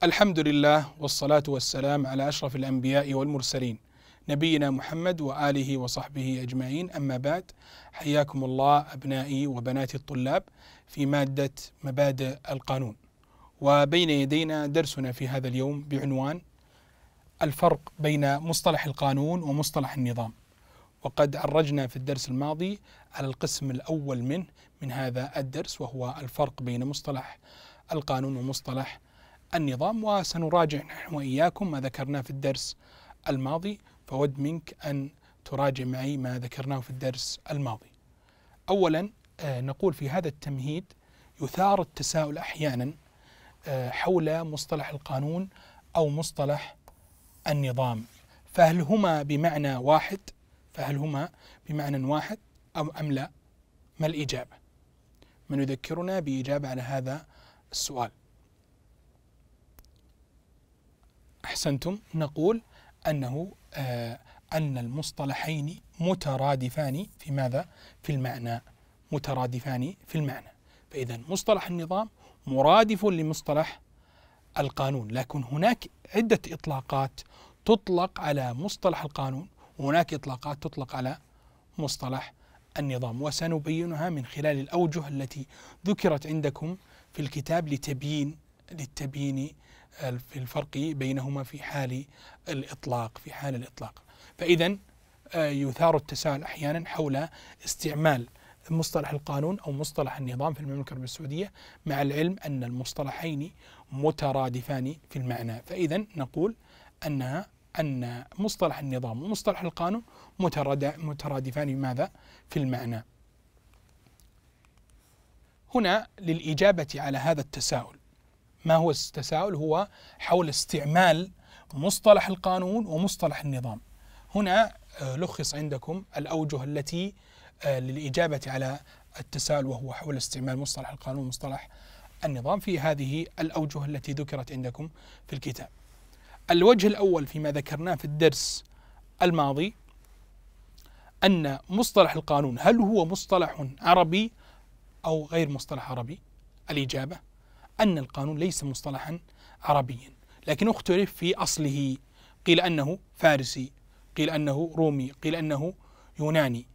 الحمد لله والصلاة والسلام على أشرف الأنبياء والمرسلين نبينا محمد وآله وصحبه أجمعين أما بعد حياكم الله أبنائي وبناتي الطلاب في مادة مبادئ القانون وبين يدينا درسنا في هذا اليوم بعنوان الفرق بين مصطلح القانون ومصطلح النظام وقد عرجنا في الدرس الماضي على القسم الأول منه من هذا الدرس وهو الفرق بين مصطلح القانون ومصطلح النظام وسنراجع نحن وإياكم ما ذكرناه في الدرس الماضي فود منك أن تراجع معي ما ذكرناه في الدرس الماضي أولا آه، نقول في هذا التمهيد يثار التساؤل أحيانا آه، حول مصطلح القانون أو مصطلح النظام فهل هما بمعنى واحد فهل هما بمعنى واحد أو أم لا ما الإجابة من يذكرنا بإجابة على هذا السؤال أحسنتم نقول أنه آه، أن المصطلحين مترادفان في ماذا؟ في المعنى مترادفان في المعنى فإذا مصطلح النظام مرادف لمصطلح القانون لكن هناك عدة إطلاقات تطلق على مصطلح القانون وهناك إطلاقات تطلق على مصطلح النظام وسنبينها من خلال الأوجه التي ذكرت عندكم في الكتاب لتبيين للتبيين في الفرق بينهما في حال الإطلاق في حال الإطلاق فإذا آه، يثار التساؤل أحيانا حول استعمال مصطلح القانون أو مصطلح النظام في المملكة العربية السعودية مع العلم أن المصطلحين مترادفان في المعنى فإذا نقول أنها أن مصطلح النظام ومصطلح القانون مترادفان ماذا في المعنى هنا للإجابة على هذا التساؤل ما هو التساؤل هو حول استعمال مصطلح القانون ومصطلح النظام هنا آه، لخص عندكم الأوجه التي آه، للإجابة على التساؤل وهو حول استعمال مصطلح القانون ومصطلح النظام في هذه الأوجه التي ذكرت عندكم في الكتاب الوجه الأول فيما ذكرناه في الدرس الماضي أن مصطلح القانون هل هو مصطلح عربي أو غير مصطلح عربي الإجابة أن القانون ليس مصطلحا عربيا لكن اختلف في أصله قيل أنه فارسي قيل أنه رومي قيل أنه يوناني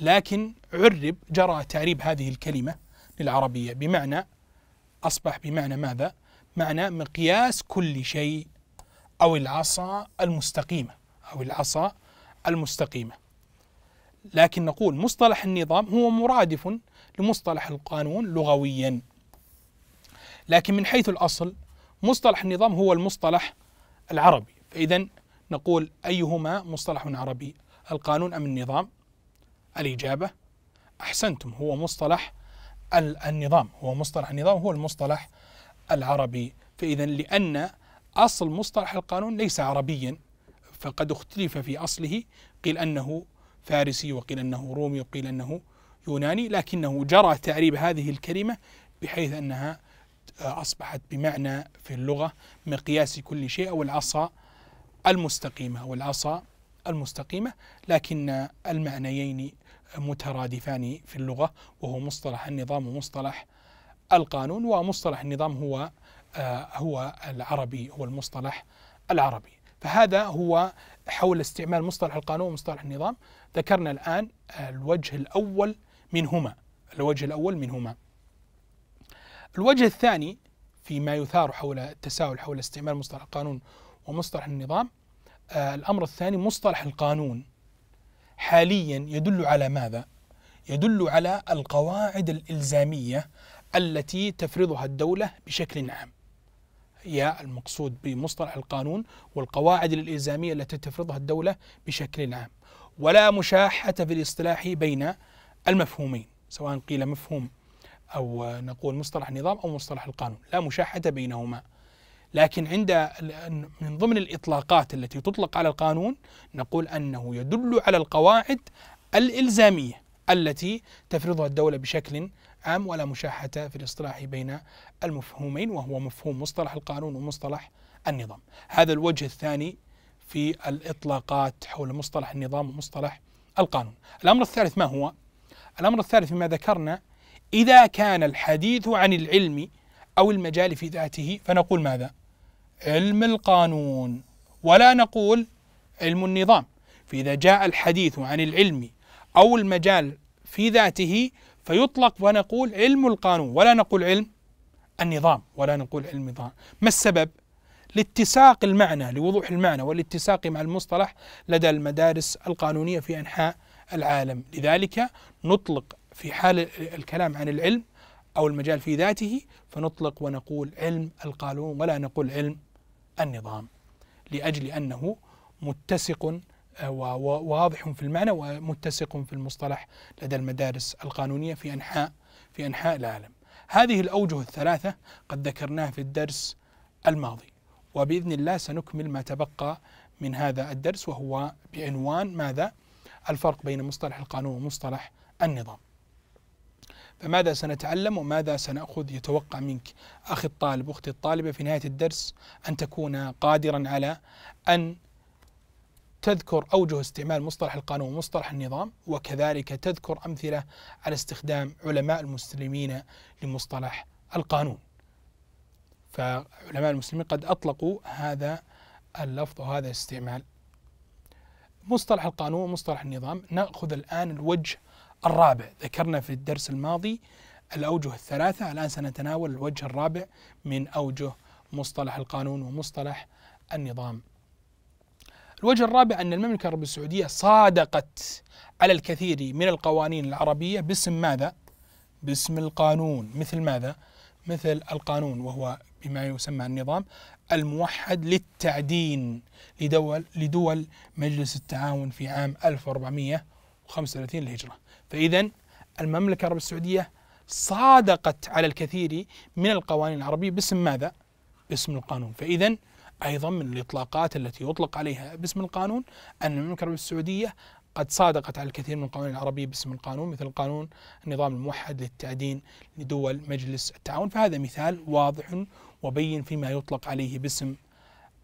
لكن عرب جرى تعريب هذه الكلمة للعربية بمعنى أصبح بمعنى ماذا؟ معنى مقياس كل شيء أو العصا المستقيمة أو العصا المستقيمة لكن نقول مصطلح النظام هو مرادف لمصطلح القانون لغويا لكن من حيث الأصل مصطلح النظام هو المصطلح العربي فإذا نقول أيهما مصطلح عربي القانون أم النظام الإجابة أحسنتم هو مصطلح النظام هو مصطلح النظام هو المصطلح العربي فإذا لأن أصل مصطلح القانون ليس عربيا فقد اختلف في أصله قيل أنه فارسي وقيل أنه رومي وقيل أنه يوناني لكنه جرى تعريب هذه الكلمة بحيث أنها أصبحت بمعنى في اللغة مقياس كل شيء أو العصا المستقيمة أو العصا المستقيمة لكن المعنيين مترادفان في اللغة وهو مصطلح النظام ومصطلح القانون ومصطلح النظام هو آه، هو العربي هو المصطلح العربي فهذا هو حول استعمال مصطلح القانون ومصطلح النظام ذكرنا الآن الوجه الأول منهما الوجه الأول منهما الوجه الثاني فيما يثار حول التساؤل حول استعمال مصطلح القانون ومصطلح النظام آه، الأمر الثاني مصطلح القانون حاليا يدل على ماذا؟ يدل على القواعد الإلزامية التي تفرضها الدولة بشكل عام هي المقصود بمصطلح القانون والقواعد الإلزامية التي تفرضها الدولة بشكل عام ولا مشاحة في الاصطلاح بين المفهومين سواء قيل مفهوم أو نقول مصطلح النظام أو مصطلح القانون لا مشاحة بينهما لكن عند من ضمن الإطلاقات التي تطلق على القانون نقول أنه يدل على القواعد الإلزامية التي تفرضها الدولة بشكل عام ولا مشاحة في الاصطلاح بين المفهومين وهو مفهوم مصطلح القانون ومصطلح النظام هذا الوجه الثاني في الإطلاقات حول مصطلح النظام ومصطلح القانون الأمر الثالث ما هو؟ الأمر الثالث مما ذكرنا إذا كان الحديث عن العلم أو المجال في ذاته فنقول ماذا؟ علم القانون ولا نقول علم النظام فإذا جاء الحديث عن العلم أو المجال في ذاته فيطلق ونقول علم القانون ولا نقول علم النظام ولا نقول علم النظام ما السبب؟ لاتساق المعنى لوضوح المعنى والاتساق مع المصطلح لدى المدارس القانونية في أنحاء العالم لذلك نطلق في حال الكلام عن العلم أو المجال في ذاته فنطلق ونقول علم القانون ولا نقول علم النظام لأجل أنه متسق آه، وواضح في المعنى ومتسق في المصطلح لدى المدارس القانونية في أنحاء في أنحاء العالم هذه الأوجه الثلاثة قد ذكرناها في الدرس الماضي وبإذن الله سنكمل ما تبقى من هذا الدرس وهو بعنوان ماذا؟ الفرق بين مصطلح القانون ومصطلح النظام فماذا سنتعلم وماذا سنأخذ يتوقع منك أخي الطالب أختي الطالبة في نهاية الدرس أن تكون قادرا على أن تذكر أوجه استعمال مصطلح القانون ومصطلح النظام وكذلك تذكر أمثلة على استخدام علماء المسلمين لمصطلح القانون فعلماء المسلمين قد أطلقوا هذا اللفظ وهذا الاستعمال مصطلح القانون ومصطلح النظام نأخذ الآن الوجه الرابع ذكرنا في الدرس الماضي الأوجه الثلاثة الآن سنتناول الوجه الرابع من أوجه مصطلح القانون ومصطلح النظام الوجه الرابع أن المملكة العربية السعودية صادقت على الكثير من القوانين العربية باسم ماذا؟ باسم القانون مثل ماذا؟ مثل القانون وهو بما يسمى النظام الموحد للتعدين لدول لدول مجلس التعاون في عام 1400 35 للهجرة فإذا المملكة العربية السعودية صادقت على الكثير من القوانين العربية باسم ماذا؟ باسم القانون فإذا أيضا من الإطلاقات التي يطلق عليها باسم القانون أن المملكة العربية السعودية قد صادقت على الكثير من القوانين العربية باسم القانون مثل قانون النظام الموحد للتعدين لدول مجلس التعاون فهذا مثال واضح وبين فيما يطلق عليه باسم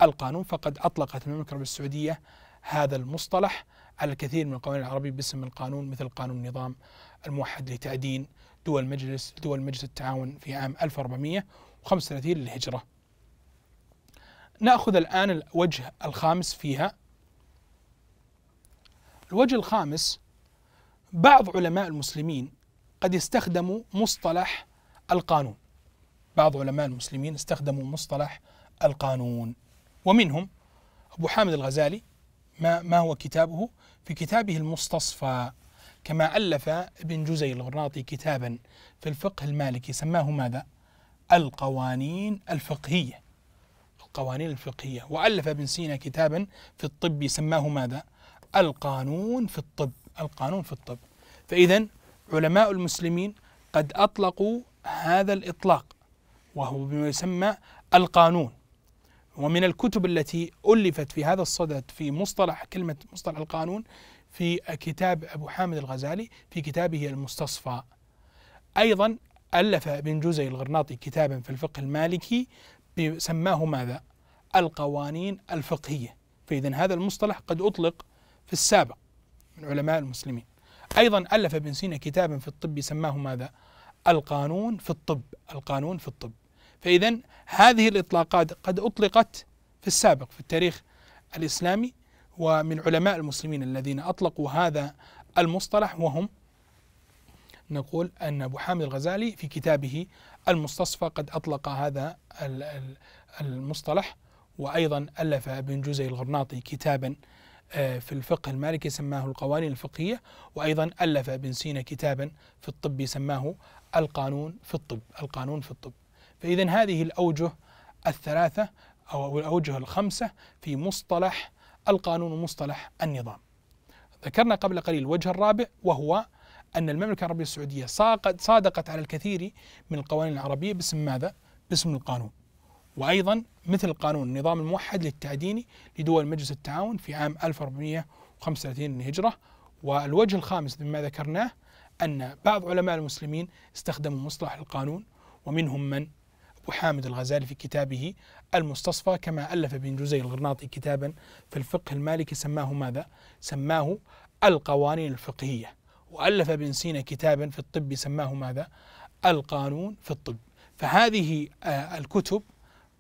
القانون فقد أطلقت المملكة العربية السعودية هذا المصطلح على الكثير من القوانين العربية باسم القانون مثل قانون النظام الموحد لتعدين دول مجلس دول مجلس التعاون في عام 1435 للهجرة نأخذ الآن الوجه الخامس فيها الوجه الخامس بعض علماء المسلمين قد استخدموا مصطلح القانون بعض علماء المسلمين استخدموا مصطلح القانون ومنهم أبو حامد الغزالي ما, ما هو كتابه في كتابه المستصفى كما ألف ابن جزي الغرناطي كتابا في الفقه المالكي سماه ماذا؟ القوانين الفقهية القوانين الفقهية وألف ابن سينا كتابا في الطب سماه ماذا؟ القانون في الطب القانون في الطب فإذا علماء المسلمين قد أطلقوا هذا الإطلاق وهو بما يسمى القانون ومن الكتب التي ألفت في هذا الصدد في مصطلح كلمة مصطلح القانون في كتاب أبو حامد الغزالي في كتابه المستصفى أيضا ألف ابن جزي الغرناطي كتابا في الفقه المالكي سماه ماذا؟ القوانين الفقهية فإذا هذا المصطلح قد أطلق في السابق من علماء المسلمين أيضا ألف ابن سينا كتابا في الطب سماه ماذا؟ القانون في الطب القانون في الطب فإذا هذه الإطلاقات قد أطلقت في السابق في التاريخ الإسلامي ومن علماء المسلمين الذين أطلقوا هذا المصطلح وهم نقول أن أبو حامد الغزالي في كتابه المستصفى قد أطلق هذا المصطلح وأيضا ألف ابن جزي الغرناطي كتابا آه، في الفقه المالكي سماه القوانين الفقهية وأيضا ألف ابن سينا كتابا في الطب سماه القانون في الطب القانون في الطب فإذا هذه الأوجه الثلاثة أو الأوجه الخمسة في مصطلح القانون ومصطلح النظام ذكرنا قبل قليل الوجه الرابع وهو أن المملكة العربية السعودية صادقت على الكثير من القوانين العربية باسم ماذا؟ باسم القانون وأيضا مثل قانون النظام الموحد للتعديني لدول مجلس التعاون في عام 1435 للهجرة والوجه الخامس مما ذكرناه أن بعض علماء المسلمين استخدموا مصطلح القانون ومنهم من وحامد الغزالي في كتابه المستصفى كما ألف ابن جزي الغرناطي كتابا في الفقه المالكي سماه ماذا؟ سماه القوانين الفقهية وألف ابن سينا كتابا في الطب سماه ماذا؟ القانون في الطب فهذه آه، الكتب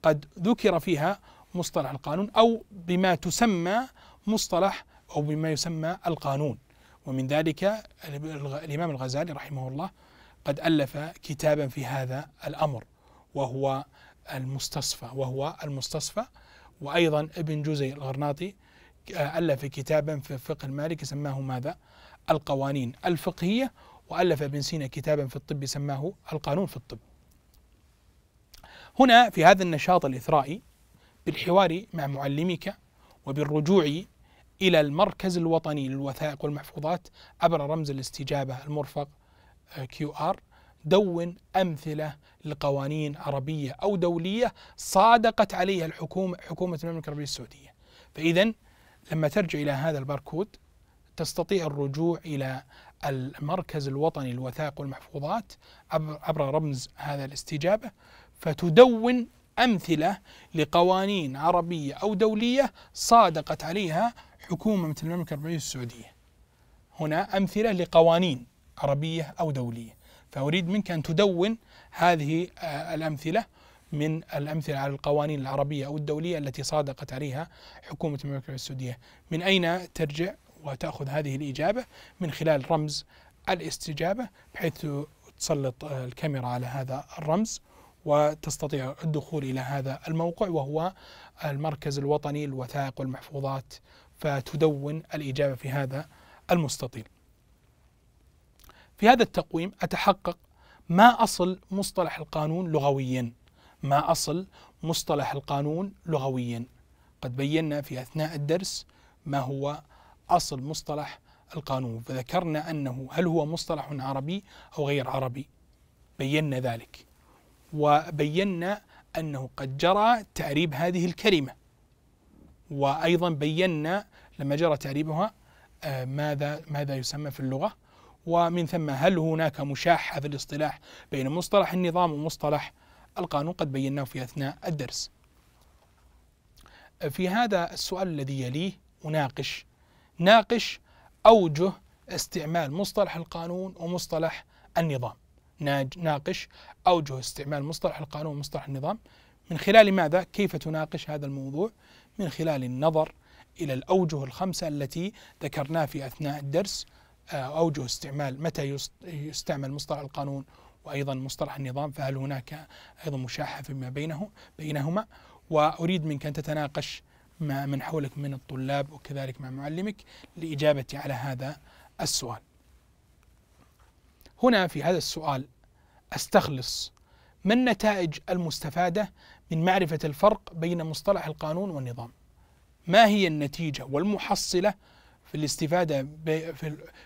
قد ذكر فيها مصطلح القانون أو بما تسمى مصطلح أو بما يسمى القانون ومن ذلك الإمام الغزالي رحمه الله قد ألف كتابا في هذا الأمر وهو المستصفى وهو المستصفى وأيضا ابن جوزي الغرناطي آه، ألف كتابا في الفقه المالكي سماه ماذا؟ القوانين الفقهية وألف ابن سينا كتابا في الطب سماه القانون في الطب هنا في هذا النشاط الإثرائي بالحوار مع معلمك وبالرجوع إلى المركز الوطني للوثائق والمحفوظات عبر رمز الاستجابة المرفق QR آه، دون أمثلة لقوانين عربية أو دولية صادقت عليها الحكومة حكومة المملكة العربية السعودية فإذا لما ترجع إلى هذا الباركود تستطيع الرجوع إلى المركز الوطني للوثائق والمحفوظات عبر رمز هذا الاستجابة فتدون أمثلة لقوانين عربية أو دولية صادقت عليها حكومة مثل المملكة العربية السعودية هنا أمثلة لقوانين عربية أو دولية فأريد منك أن تدون هذه آه، الأمثلة من الأمثلة على القوانين العربية أو الدولية التي صادقت عليها حكومة المملكة العربية السعودية من أين ترجع وتأخذ هذه الإجابة من خلال رمز الاستجابة بحيث تسلط آه، الكاميرا على هذا الرمز وتستطيع الدخول إلى هذا الموقع وهو المركز الوطني للوثائق والمحفوظات فتدون الإجابة في هذا المستطيل في هذا التقويم أتحقق ما أصل مصطلح القانون لغويا ما أصل مصطلح القانون لغويا قد بينا في أثناء الدرس ما هو أصل مصطلح القانون فذكرنا أنه هل هو مصطلح عربي أو غير عربي بينا ذلك وبينا أنه قد جرى تعريب هذه الكلمة وأيضا بينا لما جرى تعريبها آه، ماذا ماذا يسمى في اللغة ومن ثم هل هناك مشاحة في الاصطلاح بين مصطلح النظام ومصطلح القانون قد بيناه في أثناء الدرس في هذا السؤال الذي يليه أناقش ناقش أوجه استعمال مصطلح القانون ومصطلح النظام ناقش أوجه استعمال مصطلح القانون ومصطلح النظام من خلال ماذا؟ كيف تناقش هذا الموضوع؟ من خلال النظر إلى الأوجه الخمسة التي ذكرناها في أثناء الدرس آه، أوجه استعمال متى يستعمل مصطلح القانون وأيضا مصطلح النظام فهل هناك أيضا مشاحة فيما بينه بينهما وأريد منك أن تتناقش مع من حولك من الطلاب وكذلك مع معلمك لإجابتي على هذا السؤال هنا في هذا السؤال استخلص ما النتائج المستفادة من معرفة الفرق بين مصطلح القانون والنظام ما هي النتيجة والمحصلة في الاستفادة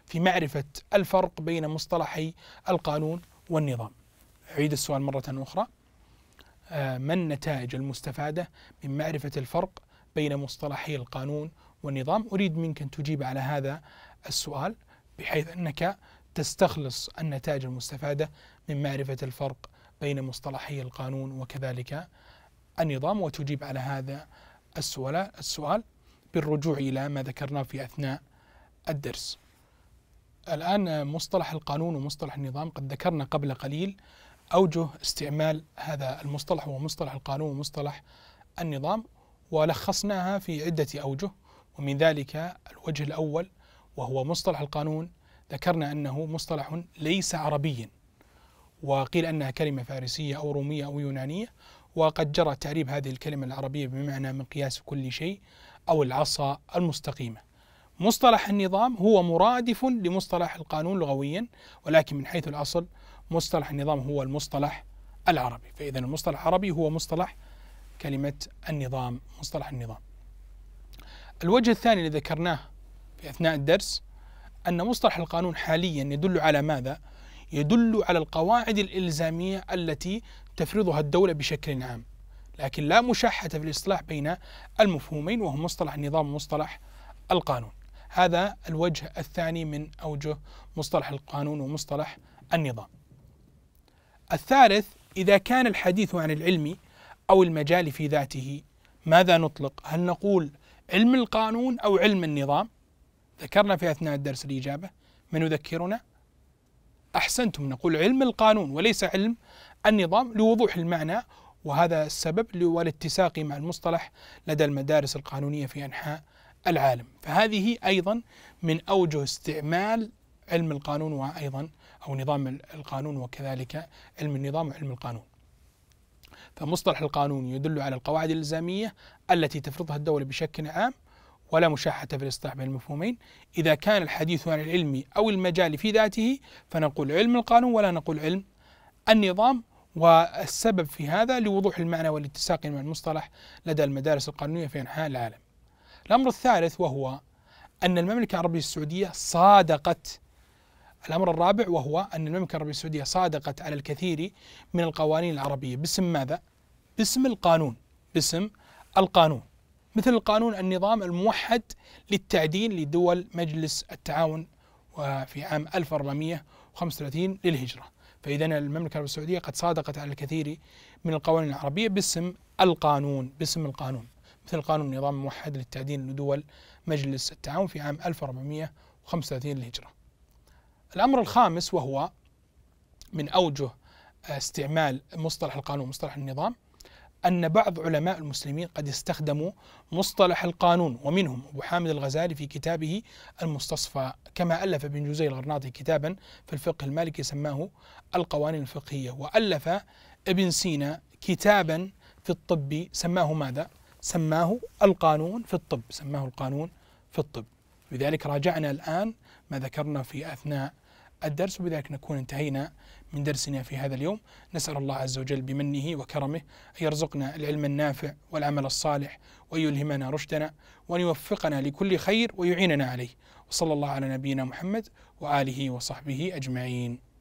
في معرفة الفرق بين مصطلحي القانون والنظام أعيد السؤال مرة أخرى آه، ما النتائج المستفادة من معرفة الفرق بين مصطلحي القانون والنظام أريد منك أن تجيب على هذا السؤال بحيث أنك تستخلص النتائج المستفادة من معرفة الفرق بين مصطلحي القانون وكذلك النظام وتجيب على هذا السؤال السؤال بالرجوع إلى ما ذكرناه في أثناء الدرس الآن مصطلح القانون ومصطلح النظام قد ذكرنا قبل قليل أوجه استعمال هذا المصطلح ومصطلح القانون ومصطلح النظام ولخصناها في عدة أوجه ومن ذلك الوجه الأول وهو مصطلح القانون ذكرنا أنه مصطلح ليس عربيا وقيل أنها كلمة فارسية أو رومية أو يونانية وقد جرى تعريب هذه الكلمة العربية بمعنى مقياس كل شيء أو العصا المستقيمة مصطلح النظام هو مرادف لمصطلح القانون لغويا ولكن من حيث الأصل مصطلح النظام هو المصطلح العربي فإذا المصطلح العربي هو مصطلح كلمة النظام مصطلح النظام الوجه الثاني اللي ذكرناه في أثناء الدرس أن مصطلح القانون حاليا يدل على ماذا؟ يدل على القواعد الإلزامية التي تفرضها الدولة بشكل عام لكن لا مشاحة في الإصلاح بين المفهومين وهو مصطلح النظام ومصطلح القانون هذا الوجه الثاني من أوجه مصطلح القانون ومصطلح النظام الثالث إذا كان الحديث عن العلم أو المجال في ذاته ماذا نطلق هل نقول علم القانون أو علم النظام ذكرنا في أثناء الدرس الإجابة من يذكرنا أحسنتم نقول علم القانون وليس علم النظام لوضوح المعنى وهذا السبب والاتساق مع المصطلح لدى المدارس القانونية في أنحاء العالم فهذه أيضا من أوجه استعمال علم القانون وأيضا أو نظام القانون وكذلك علم النظام وعلم القانون فمصطلح القانون يدل على القواعد الإلزامية التي تفرضها الدولة بشكل عام ولا مشاحة في الاصطلاح بين المفهومين إذا كان الحديث عن العلم أو المجال في ذاته فنقول علم القانون ولا نقول علم النظام والسبب في هذا لوضوح المعنى والاتساق مع المصطلح لدى المدارس القانونية في أنحاء العالم الأمر الثالث وهو أن المملكة العربية السعودية صادقت الأمر الرابع وهو أن المملكة العربية السعودية صادقت على الكثير من القوانين العربية باسم ماذا؟ باسم القانون باسم القانون مثل القانون النظام الموحد للتعدين لدول مجلس التعاون آه، في عام 1435 للهجرة فإذا المملكة العربية السعودية قد صادقت على الكثير من القوانين العربية باسم القانون باسم القانون مثل قانون نظام موحد للتعدين لدول مجلس التعاون في عام 1435 للهجرة الأمر الخامس وهو من أوجه استعمال مصطلح القانون مصطلح النظام أن بعض علماء المسلمين قد استخدموا مصطلح القانون ومنهم أبو حامد الغزالي في كتابه المستصفى كما ألف ابن جوزي الغرناطي كتابا في الفقه المالكي سماه القوانين الفقهية وألف ابن سينا كتابا في الطب سماه ماذا؟ سماه القانون في الطب سماه القانون في الطب لذلك راجعنا الآن ما ذكرنا في أثناء الدرس وبذلك نكون انتهينا من درسنا في هذا اليوم نسأل الله عز وجل بمنه وكرمه أن يرزقنا العلم النافع والعمل الصالح وأن يلهمنا رشدنا وأن يوفقنا لكل خير ويعيننا عليه وصلى الله على نبينا محمد وآله وصحبه أجمعين